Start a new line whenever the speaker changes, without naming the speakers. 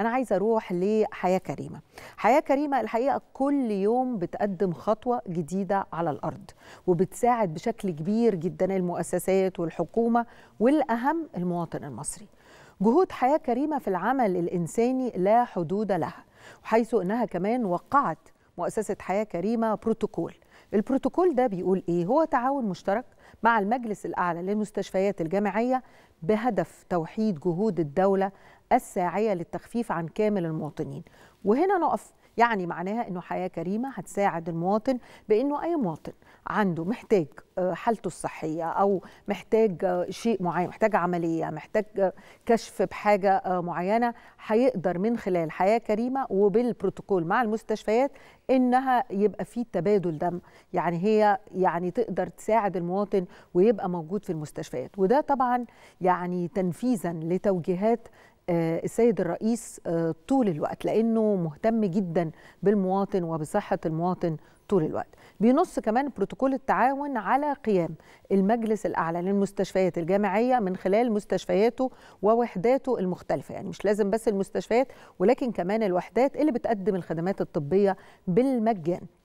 أنا عايزة أروح لحياة كريمة حياة كريمة الحقيقة كل يوم بتقدم خطوة جديدة على الأرض وبتساعد بشكل كبير جدا المؤسسات والحكومة والأهم المواطن المصري جهود حياة كريمة في العمل الإنساني لا حدود لها وحيث أنها كمان وقعت مؤسسة حياة كريمة بروتوكول البروتوكول ده بيقول إيه؟ هو تعاون مشترك مع المجلس الأعلى للمستشفيات الجامعية بهدف توحيد جهود الدولة الساعية للتخفيف عن كامل المواطنين وهنا نقف يعني معناها انه حياه كريمه هتساعد المواطن بانه اي مواطن عنده محتاج آه، حالته الصحيه او محتاج آه، شيء معين محتاج عمليه محتاج آه، كشف بحاجه معينه هيقدر من خلال حياه كريمه وبالبروتوكول مع المستشفيات انها يبقى في تبادل دم يعني هي يعني تقدر تساعد المواطن الكابتن ويبقى موجود في المستشفيات وده طبعا يعني تنفيذا لتوجيهات آه، السيد الرئيس آه، طول الوقت لانه مهتم جدا بالمواطن وبصحه المواطن طول الوقت بينص كمان بروتوكول التعاون على قيام المجلس الاعلى للمستشفيات الجامعيه من خلال مستشفياته ووحداته المختلفه يعني مش لازم بس المستشفيات ولكن كمان الوحدات اللي بتقدم الخدمات الطبيه بالمجان